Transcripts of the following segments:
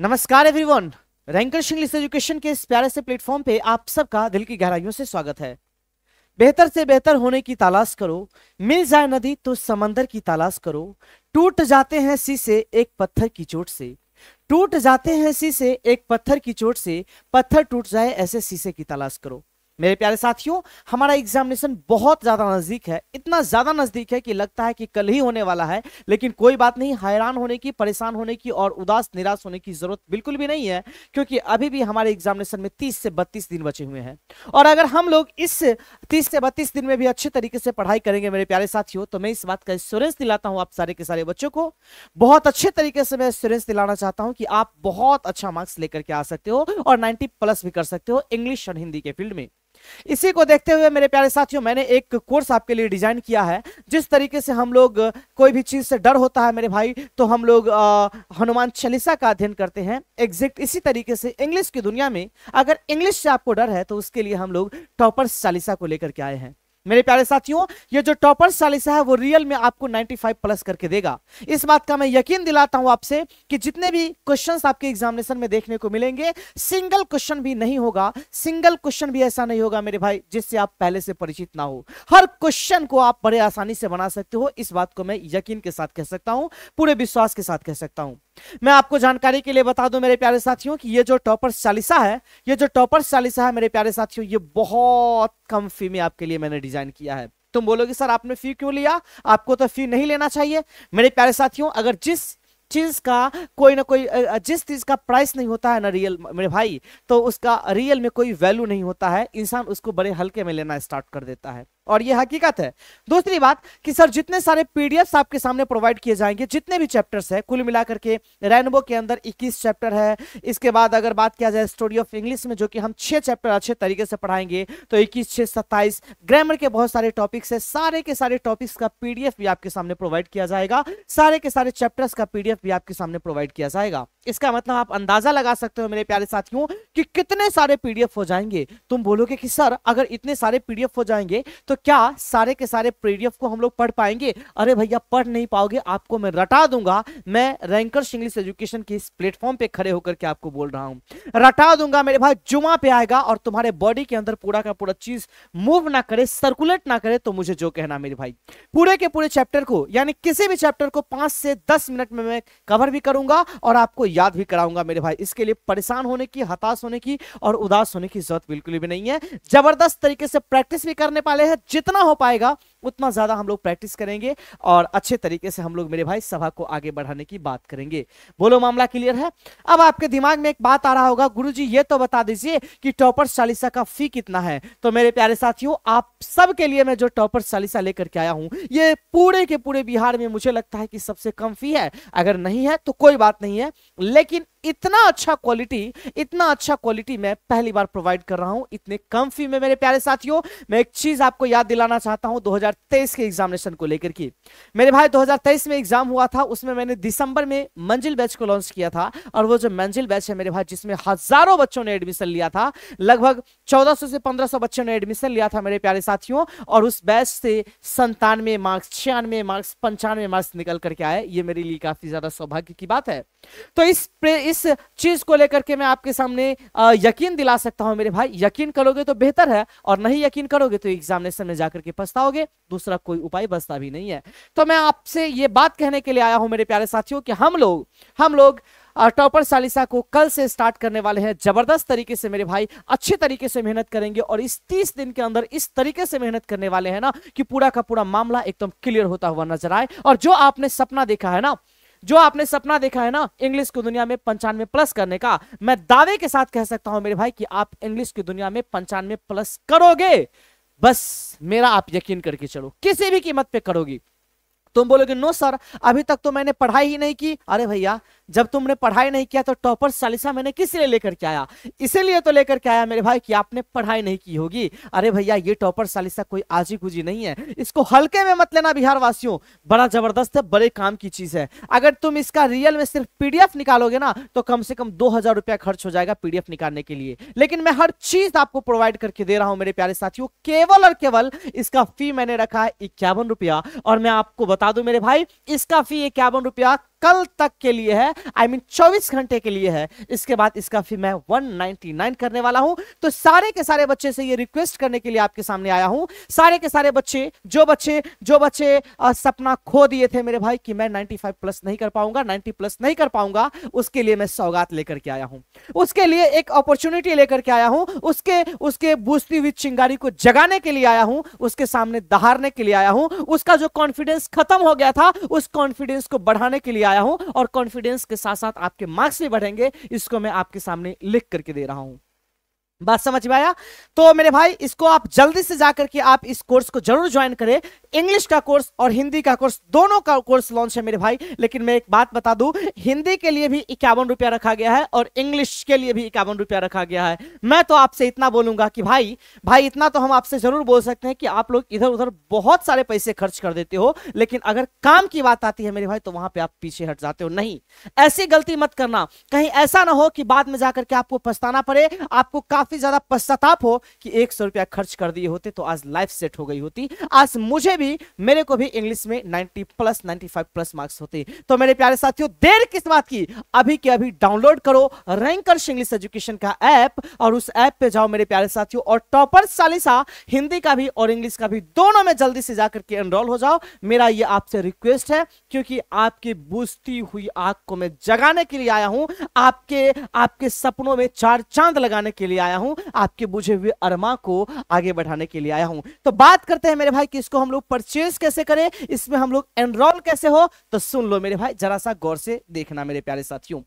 नमस्कार everyone ranker English education के इस प्यारे से प्लेटफॉर्म पे आप सबका दिल की गहराइयों से स्वागत है बेहतर से बेहतर होने की तलाश करो मिल जाए नदी तो समंदर की तलाश करो टूट जाते हैं शीशे एक पत्थर की चोट से टूट जाते हैं शीशे एक पत्थर की चोट से पत्थर टूट जाए ऐसे शीशे की तलाश करो मेरे प्यारे साथियों हमारा एग्जामिनेशन बहुत ज्यादा नजदीक है इतना ज्यादा नजदीक है कि लगता है कि कल ही होने वाला है लेकिन कोई बात नहीं हैरान होने की परेशान होने की और उदास निराश होने की जरूरत बिल्कुल भी नहीं है क्योंकि अभी भी हमारे एग्जामिनेशन में तीस से बत्तीस दिन बचे हुए हैं और अगर हम लोग इस तीस से बत्तीस दिन में भी अच्छे तरीके से पढ़ाई करेंगे मेरे प्यारे साथियों तो मैं इस बात का इंश्योरेंस दिलाता हूँ आप सारे के सारे बच्चों को बहुत अच्छे तरीके से मैं इंश्योरेंस दिलाना चाहता हूँ कि आप बहुत अच्छा मार्क्स लेकर के आ सकते हो और नाइन्टी प्लस भी कर सकते हो इंग्लिश और हिंदी के फील्ड में इसी को देखते हुए मेरे प्यारे साथियों मैंने एक कोर्स आपके लिए डिजाइन किया है जिस तरीके से हम लोग कोई भी चीज से डर होता है मेरे भाई तो हम लोग हनुमान चालीसा का अध्ययन करते हैं एग्जैक्ट इसी तरीके से इंग्लिश की दुनिया में अगर इंग्लिश से आपको डर है तो उसके लिए हम लोग टॉपर्स चालीसा को लेकर के आए हैं मेरे प्यारे साथियों ये जो टॉपर चालीसा है वो रियल में आपको 95 प्लस करके देगा इस बात का मैं यकीन दिलाता हूं आपसे कि जितने भी क्वेश्चंस आपके एग्जामिनेशन में देखने को मिलेंगे सिंगल क्वेश्चन भी नहीं होगा सिंगल क्वेश्चन भी ऐसा नहीं होगा मेरे भाई जिससे आप पहले से परिचित ना हो हर क्वेश्चन को आप बड़े आसानी से बना सकते हो इस बात को मैं यकीन के साथ कह सकता हूं पूरे विश्वास के साथ कह सकता हूं मैं आपको जानकारी के लिए बता दूं मेरे प्यारे साथियों कि ये जो टॉपर चालीसा है ये जो टॉपर चालीसा है मेरे प्यारे साथियों ये बहुत कम फी में आपके लिए मैंने डिजाइन किया है तुम बोलोगे सर आपने फी क्यों लिया आपको तो फी नहीं लेना चाहिए मेरे प्यारे साथियों अगर जिस चीज का कोई ना कोई जिस चीज का प्राइस नहीं होता है ना रियल मेरे भाई तो उसका रियल में कोई वैल्यू नहीं होता है इंसान उसको बड़े हल्के में लेना स्टार्ट कर देता है और ये हकीकत है दूसरी बात कि सर जितने सारे पीडीएफ आपके सामने प्रोवाइड किए जाएंगे जितने भी चैप्टर्स हैं कुल मिलाकर के रेनबो के अंदर 21 चैप्टर है इसके बाद अगर बात किया जाए स्टोरी ऑफ इंग्लिश में जो कि हम छह चैप्टर अच्छे तरीके से पढ़ाएंगे तो 21 छह सत्ताईस ग्रामर के बहुत सारे टॉपिक्स है सारे के सारे टॉपिक्स का पीडीएफ भी आपके सामने प्रोवाइड किया जाएगा सारे के सारे चैप्टर्स का पीडीएफ भी आपके सामने प्रोवाइड किया जाएगा इसका मतलब आप अंदाजा लगा सकते हो मेरे प्यारे साथियों कि कितने सारे पीडीएफ हो जाएंगे तुम बोलोगे कि सर अगर इतने सारे पीडीएफ हो जाएंगे तो तो क्या सारे के सारे पीडीएफ को हम लोग पढ़ पाएंगे अरे भैया पढ़ नहीं पाओगे आपको मैं रटा दूंगा मैं रैंकर्स इंग्लिश एजुकेशन के इस प्लेटफॉर्म पे खड़े होकर के आपको बोल रहा हूं रटा दूंगा मेरे भाई जुमा पे आएगा और तुम्हारे बॉडी के अंदर पूरा का पूरा चीज मूव ना करे सर्कुलेट ना करे तो मुझे जो कहना मेरे भाई पूरे के पूरे चैप्टर को यानी किसी भी चैप्टर को पांच से दस मिनट में मैं कवर भी करूंगा और आपको याद भी कराऊंगा मेरे भाई इसके लिए परेशान होने की हताश होने की और उदास होने की जरूरत बिल्कुल भी नहीं है जबरदस्त तरीके से प्रैक्टिस भी करने पाले हैं जितना हो पाएगा उतना ज़्यादा हम लोग प्रैक्टिस करेंगे और अच्छे तरीके से हम लोग मेरे भाई सभा को आगे बढ़ाने की बात करेंगे बोलो मामला क्लियर है अब आपके दिमाग में एक बात आ रहा होगा गुरु जी ये तो बता दीजिए कि टॉपर चालीसा का फी कितना है तो मेरे प्यारे साथियों आप सबके लिए मैं जो टॉपर चालीसा लेकर के आया हूँ ये पूरे के पूरे बिहार में मुझे लगता है कि सबसे कम फी है अगर नहीं है तो कोई बात नहीं है लेकिन इतना अच्छा क्वालिटी इतना अच्छा क्वालिटी मैं पहली बार प्रोवाइड कर रहा हूं इतने कम फी में मेरे प्यारे साथियों मैं एक चीज आपको याद दिलाना चाहता हूं 2000 2023 के एग्जामिनेशन को लेकर के मेरे भाई 2023 में एग्जाम हुआ था उसमें मैंने दिसंबर में मंजिल बैच को लॉन्च किया था और वो जो मंजिल बैच है मेरे भाई जिसमें हजारों बच्चों ने एडमिशन लिया था लगभग 1400 से 1500 बच्चों ने एडमिशन लिया था मेरे प्यारे साथियों और उस बैच से संतानवे मार्क्स छियानवे मार्क्स पंचानवे मार्क्स निकल करके आए ये मेरे लिए काफी ज्यादा सौभाग्य की बात है तो इस इस चीज को लेकर के मैं आपके सामने यकीन दिला सकता हूं मेरे भाई यकीन करोगे तो बेहतर है और नहीं यकीन करोगे तो एग्जामिनेशन में जाकर के पछताओगे दूसरा कोई उपाय बचता भी नहीं है तो मैं आपसे ये बात कहने के लिए आया हूं मेरे प्यारे साथियों कि हम लोग हम लोग टॉपर सालिसा को कल से स्टार्ट करने वाले हैं जबरदस्त तरीके से मेरे भाई अच्छे तरीके से मेहनत करेंगे और इस तीस दिन के अंदर इस तरीके से मेहनत करने वाले हैं ना कि पूरा का पूरा मामला एकदम क्लियर होता हुआ नजर आए और जो आपने सपना देखा है ना जो आपने सपना देखा है ना इंग्लिश की दुनिया में पंचानवे प्लस करने का मैं दावे के साथ कह सकता हूं मेरे भाई कि आप इंग्लिश की दुनिया में पंचानवे प्लस करोगे बस मेरा आप यकीन करके चलो किसी भी कीमत पे करोगी तुम बोलोगे नो सर अभी तक तो मैंने पढ़ाई ही नहीं की अरे भैया जब तुमने पढ़ाई नहीं किया तो टॉपर सालिसा मैंने किस लिए लेकर के आया इसीलिए तो लेकर के आया मेरे भाई कि आपने पढ़ाई नहीं की होगी अरे भैया ये टॉपर सालिसा कोई आजी गुजी नहीं है इसको हल्के में मत लेना बिहार वासियों बड़ा जबरदस्त है बड़े काम की चीज है अगर तुम इसका रियल में सिर्फ पीडीएफ निकालोगे ना तो कम से कम दो हजार रुपया खर्च हो जाएगा पीडीएफ निकालने के लिए लेकिन मैं हर चीज आपको प्रोवाइड करके दे रहा हूं मेरे प्यारे साथियों केवल और केवल इसका फी मैंने रखा है इक्यावन रुपया और मैं आपको बता दूं मेरे भाई इसका फी इक्यावन रुपया कल तक के लिए है आई मीन चौबीस घंटे के लिए है इसके बाद इसका फी मैं 199 करने वाला हूं तो सारे के सारे बच्चे से ये रिक्वेस्ट करने के लिए आपके सामने आया हूं सारे के सारे बच्चे जो बच्चे जो बच्चे आ, सपना खो दिए थे मेरे भाई कि मैं 95 प्लस नहीं कर पाऊंगा 90 प्लस नहीं कर पाऊंगा उसके लिए मैं सौगात लेकर के आया हूं उसके लिए एक अपॉर्चुनिटी लेकर के आया हूं उसके उसके बूझती हुई चिंगारी को जगाने के लिए आया हूं उसके सामने दहाड़ने के लिए आया हूं उसका जो कॉन्फिडेंस खत्म हो गया था उस कॉन्फिडेंस को बढ़ाने के लिए आया हूं और कॉन्फिडेंस के साथ साथ आपके मार्क्स भी बढ़ेंगे इसको मैं आपके सामने लिख करके दे रहा हूं बात समझ में आया तो मेरे भाई इसको आप जल्दी से जाकर के आप इस कोर्स को जरूर ज्वाइन करें इंग्लिश का कोर्स और हिंदी का कोर्स दोनों का कोर्स लॉन्च है मेरे भाई लेकिन मैं एक बात बता दूं हिंदी के लिए भी इक्यावन रुपया रखा गया है और इंग्लिश के लिए भी इक्यावन रुपया रखा गया है मैं तो आपसे इतना बोलूंगा कि भाई भाई इतना तो हम आपसे जरूर बोल सकते हैं कि आप लोग इधर उधर बहुत सारे पैसे खर्च कर देते हो लेकिन अगर काम की बात आती है मेरे भाई तो वहां पर आप पीछे हट जाते हो नहीं ऐसी गलती मत करना कहीं ऐसा ना हो कि बाद में जाकर के आपको पछताना पड़े आपको काफी काफी ज्यादा पश्चाताप हो कि एक सौ रुपया खर्च कर दिए होते तो आज लाइफ सेट हो गई होती आज मुझे भी मेरे को भी इंग्लिश में 90 प्लस 95 प्लस मार्क्स होते तो मेरे प्यारे साथियों देर किस बात की अभी के अभी डाउनलोड करो रैंकर्स इंग्लिश एजुकेशन का ऐप और उस ऐप पे जाओ मेरे प्यारे साथियों और टॉपर चालीसा हिंदी का भी और इंग्लिश का भी दोनों में जल्दी से जाकर के एनरोल हो जाओ मेरा ये आपसे रिक्वेस्ट है क्योंकि आपकी बूझती हुई आग को मैं जगाने के लिए आया हूं आपके आपके सपनों में चार चांद लगाने के लिए आया हूं हूं आपके बुझे हुए अरमा को आगे बढ़ाने के लिए आया हूं तो बात करते हैं मेरे भाई कि इसको हम लोग परचेज कैसे करें इसमें हम लोग एनरोल कैसे हो तो सुन लो मेरे भाई जरा सा गौर से देखना मेरे प्यारे साथियों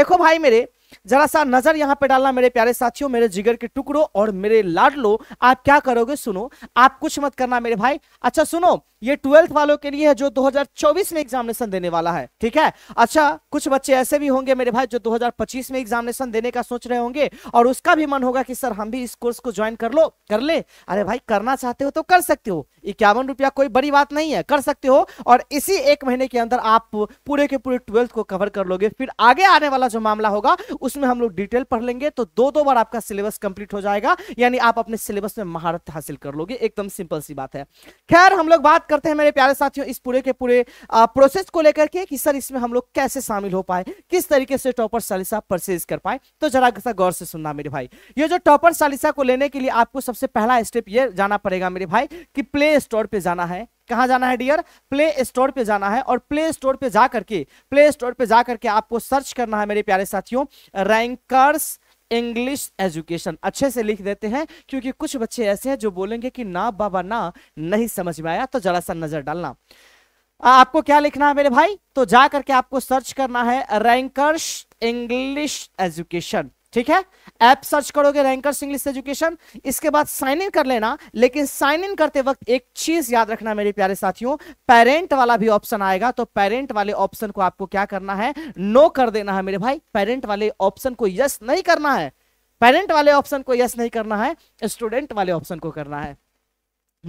देखो भाई मेरे जरा सा नजर यहाँ पे डालना मेरे प्यारे साथियों मेरे जिगर के टुकड़ों और मेरे लाडलो आप क्या करोगे सुनो आप कुछ मत करना मेरे भाई अच्छा सुनो ये ट्वेल्थ वालों के लिए है जो 2024 में एग्जामिनेशन देने वाला है ठीक है अच्छा कुछ बच्चे ऐसे भी होंगे मेरे भाई जो 2025 में एग्जामिनेशन देने का सोच रहे होंगे और उसका भी मन होगा कि सर हम भी इस कोर्स को ज्वाइन कर लो कर ले अरे भाई करना चाहते हो तो कर सकते हो इक्यावन रुपया कोई बड़ी बात नहीं है कर सकते हो और इसी एक महीने के अंदर आप पूरे के पूरे ट्वेल्थ को कवर कर लोगे फिर आगे आने वाला जो मामला होगा उसमें हम लोग डिटेल पढ़ लेंगे तो दो दो बार आपका सिलेबस कंप्लीट हो जाएगा यानी आप अपने सिलेबस में महारत हासिल कर लोगे एकदम सिंपल सी बात है खैर हम लोग बात करते हैं मेरे प्यारे साथियों इस पूरे के पूरे प्रोसेस को लेकर के कि सर इसमें हम लोग कैसे शामिल हो पाए किस तरीके से टॉपर सालिसा परचेज कर पाए तो जरा सा गौर से सुनना मेरे भाई ये जो टॉपर सालिसा को लेने के लिए आपको सबसे पहला स्टेप ये जाना पड़ेगा मेरे भाई कि प्ले स्टोर पर जाना है कहाँ जाना है डियर प्ले स्टोर पे जाना है और प्ले स्टोर पे जा करके प्ले स्टोर पे जा करके आपको सर्च करना है मेरे प्यारे साथियों रैंकर्स इंग्लिश एजुकेशन अच्छे से लिख देते हैं क्योंकि कुछ बच्चे ऐसे हैं जो बोलेंगे कि ना बाबा ना नहीं समझ में आया तो जरा सा नजर डालना आपको क्या लिखना है मेरे भाई तो जा करके आपको सर्च करना है रैंकर्स इंग्लिश एजुकेशन ठीक है ऐप सर्च करोगे रैंकर्स इंग्लिश एजुकेशन इसके बाद साइन इन कर लेना लेकिन साइन इन करते वक्त एक चीज याद रखना मेरे प्यारे साथियों पेरेंट वाला भी ऑप्शन आएगा तो पेरेंट वाले ऑप्शन को आपको क्या करना है नो कर देना है मेरे भाई पेरेंट वाले ऑप्शन को यस नहीं करना है पेरेंट वाले ऑप्शन को यस नहीं करना है स्टूडेंट वाले ऑप्शन को करना है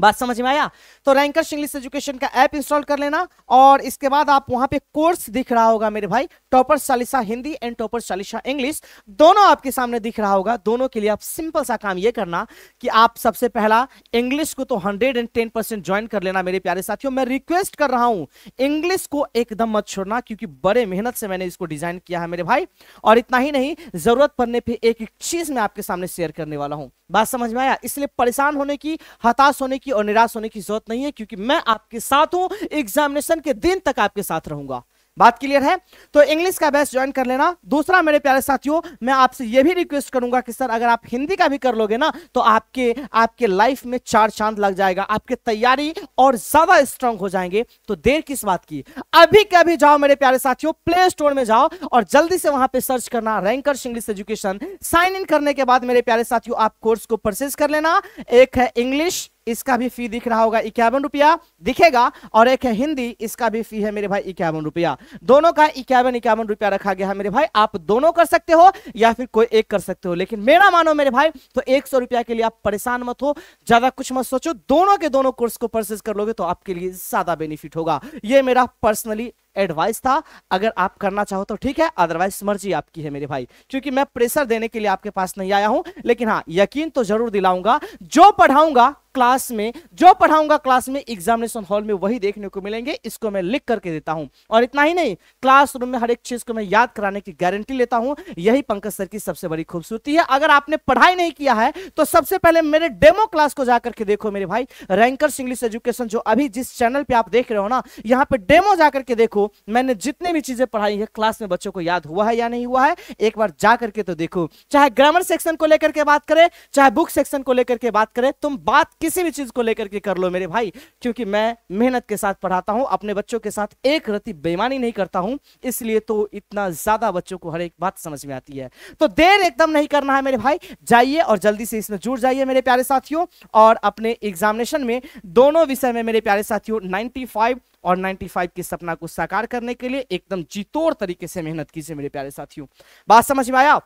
बात समझ में आया तो रैंकर्स इंग्लिश एजुकेशन का ऐप इंस्टॉल कर लेना और इसके बाद आप वहां पे कोर्स दिख रहा होगा मेरे भाई टॉपर सालिशा हिंदी एंड टॉपर सालिशा इंग्लिश दोनों आपके सामने दिख रहा होगा दोनों के लिए आप सिंपल सा काम ये करना कि आप सबसे पहला इंग्लिश को तो hundred and ten percent join कर लेना मेरे प्यारे साथियों मैं रिक्वेस्ट कर रहा हूं इंग्लिश को एकदम मत छोड़ना क्योंकि बड़े मेहनत से मैंने इसको डिजाइन किया है मेरे भाई और इतना ही नहीं जरूरत पड़ने पर एक चीज मैं आपके सामने शेयर करने वाला हूँ बात समझ में आया इसलिए परेशान होने की हताश होने की की और निराश होने की जरूरत नहीं है क्योंकि मैं आपके साथ हूं एग्जामिनेशन के दिन तक आपके साथ रहूंगा बात क्लियर है तो इंग्लिश का बैच ज्वाइन कर लेना दूसरा मेरे प्यारे साथियों मैं आपसे यह भी रिक्वेस्ट करूंगा कि सर अगर आप हिंदी का भी कर लोगे ना तो आपके आपके लाइफ में चार चांद लग जाएगा आपकी तैयारी और ज्यादा स्ट्रांग हो जाएंगे तो देर किस बात की अभी कभी जाओ मेरे प्यारे साथियों प्ले स्टोर में जाओ और जल्दी से वहां पर सर्च करना rankers English education sign in करने के बाद मेरे प्यारे साथियों आप कोर्स को परचेज कर लेना एक है इंग्लिश इसका भी फी दिख रहा होगा इक्यावन रुपया दिखेगा और एक है हिंदी इसका भी फी है मेरे भाई इक्यावन रुपया दोनों का इक्यावन इक्यावन रुपया रखा गया है मेरे भाई आप दोनों कर सकते हो या फिर कोई एक कर सकते हो लेकिन मेरा मानो मेरे भाई तो एक सौ रुपया के लिए आप परेशान मत हो ज्यादा कुछ मत सोचो दोनों के दोनों कोर्स को परचेज कर लोगे तो आपके लिए ज्यादा बेनिफिट होगा ये मेरा पर्सनली एडवाइस था अगर आप करना चाहो तो ठीक है अदरवाइज मर्जी आपकी है मेरे भाई क्योंकि मैं प्रेशर देने के लिए आपके पास नहीं आया हूं लेकिन हाँ यकीन तो जरूर दिलाऊंगा जो पढ़ाऊंगा क्लास में जो पढ़ाऊंगा क्लास में एग्जामिनेशन हॉल में वही देखने को मिलेंगे इसको मैं लिख करके देता हूं और इतना ही नहीं क्लासरूम में हर एक चीज को मैं याद कराने की गारंटी लेता हूं यही पंकज सर की सबसे बड़ी खूबसूरती है अगर आपने पढ़ाई नहीं किया है तो सबसे पहले मेरे डेमो क्लास को जाकर के देखो मेरे भाई रैंकर्स इंग्लिश एजुकेशन जो अभी जिस चैनल पर आप देख रहे हो ना यहाँ पे डेमो जाकर के देखो मैंने जितने भी चीजें पढ़ाई है क्लास में बच्चों को याद हुआ है या नहीं हुआ है एक बार जा करके तो देखो चाहे ग्रामर सेक्शन को लेकर के बात करें चाहे बुक सेक्शन को लेकर के बात करें तुम बात किसी भी चीज को लेकर के कर लो मेरे भाई क्योंकि मैं मेहनत के साथ पढ़ाता हूं अपने बच्चों के साथ एक रति बेईमानी नहीं करता हूं इसलिए तो इतना ज्यादा बच्चों को हर एक बात समझ में आती है तो देर एकदम नहीं करना है मेरे भाई जाइए और जल्दी से इसमें जुड़ जाइए मेरे प्यारे साथियों और अपने एग्जामिनेशन में दोनों विषय में मेरे प्यारे साथियों 95 और 95 की सपना को साकार करने के लिए एकदम जीतोड़ तरीके से मेहनत कीजिए मेरे प्यारे साथियों बात समझ में आया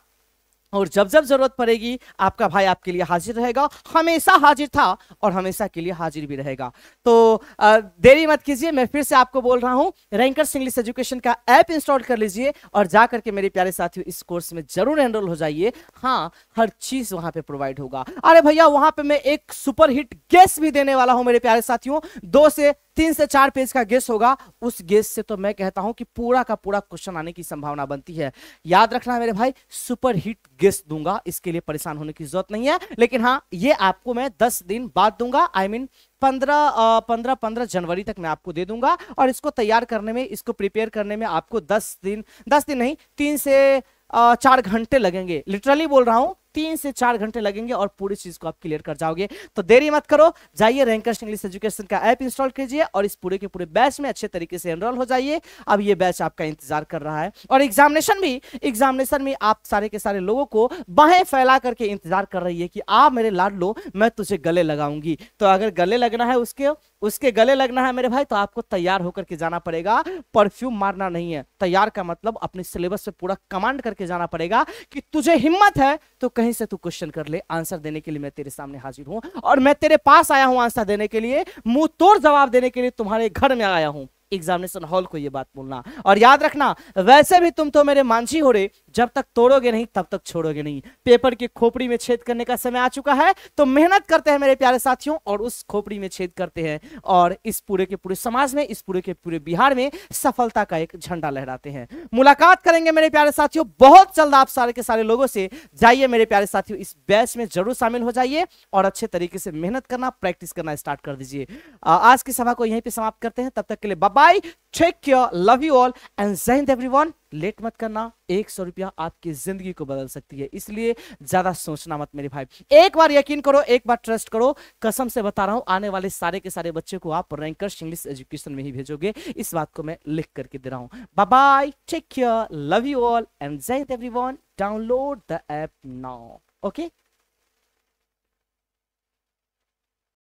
और जब जब जरूरत पड़ेगी आपका भाई आपके लिए हाजिर रहेगा हमेशा हाजिर था और हमेशा के लिए हाजिर भी रहेगा तो आ, देरी मत कीजिए मैं फिर से आपको बोल रहा हूँ रैंकर्स इंग्लिश एजुकेशन का ऐप इंस्टॉल कर लीजिए और जा करके मेरे प्यारे साथियों इस कोर्स में जरूर एनरोल हो जाइए हाँ हर चीज वहां पे प्रोवाइड होगा अरे भैया वहां पे मैं एक सुपरहिट गेस्ट भी देने वाला हूँ मेरे प्यारे साथियों दो से तीन से चार पेज का गेस होगा उस गेस से तो मैं कहता हूं कि पूरा का पूरा क्वेश्चन आने की संभावना बनती है याद रखना मेरे भाई सुपर हिट गेस दूंगा इसके लिए परेशान होने की जरूरत नहीं है लेकिन हाँ ये आपको मैं दस दिन बाद दूंगा आई I मीन mean, पंद्रह पंद्रह पंद्रह जनवरी तक मैं आपको दे दूंगा और इसको तैयार करने में इसको प्रिपेयर करने में आपको दस दिन दस दिन नहीं तीन से चार घंटे लगेंगे लिटरली बोल रहा हूं तीन से चार घंटे लगेंगे और पूरी चीज को आप क्लियर कर जाओगे तो देरी मत करो जाइए रैंकर्स इंग्लिश एजुकेशन का ऐप इंस्टॉल कीजिए और इस पूरे के पूरे बैच में अच्छे तरीके से एनरोल हो जाइए अब ये बैच आपका इंतजार कर रहा है और एग्जामिनेशन भी एग्जामिनेशन में आप सारे के सारे लोगों को बाहें फैला करके इंतजार कर रही है कि आप मेरे लाड लो मैं तुझे गले लगाऊंगी तो अगर गले लगना है उसके उसके गले लगना है मेरे भाई तो आपको तैयार होकर के जाना पड़ेगा परफ्यूम मारना नहीं है तैयार का मतलब अपने सिलेबस से पूरा कमांड करके जाना पड़ेगा कि तुझे हिम्मत है तो कहीं कहीं से तू क्वेश्चन कर ले आंसर देने के लिए मैं तेरे सामने हाजिर हूं और मैं तेरे पास आया हूं आंसर देने के लिए मुंह तोड़ जवाब देने के लिए तुम्हारे घर में आया हूं एग्जामिनेशन हॉल को ये बात बोलना और याद रखना वैसे भी तुम तो मेरे मांझी हो रहे जब तक तोड़ोगे नहीं तब तक छोड़ोगे नहीं पेपर की खोपड़ी में छेद करने का समय आ चुका है तो मेहनत करते हैं मेरे प्यारे साथियों और उस खोपड़ी में छेद करते हैं और इस पूरे के पूरे समाज में इस पूरे के पूरे बिहार में सफलता का एक झंडा लहराते हैं मुलाकात करेंगे मेरे प्यारे साथियों बहुत जल्द आप सारे के सारे लोगों से जाइए मेरे प्यारे साथियों इस बैच में जरूर शामिल हो जाइए और अच्छे तरीके से मेहनत करना प्रैक्टिस करना स्टार्ट कर दीजिए आज की सभा को यहीं पर समाप्त करते हैं तब तक के लिए बाबा bye take care love you all and everyone late मत करना एक सौ रुपया आपकी जिंदगी को बदल सकती है इसलिए ज्यादा सोचना मत मेरे भाई एक बार यकीन करो एक बार ट्रस्ट करो कसम से बता रहा हूं आने वाले सारे के सारे बच्चे को आप रैंकर्स इंग्लिश एजुकेशन में ही भेजोगे इस बात को मैं लिख करके दे रहा हूं bye take care love you all and जय everyone download the app now okay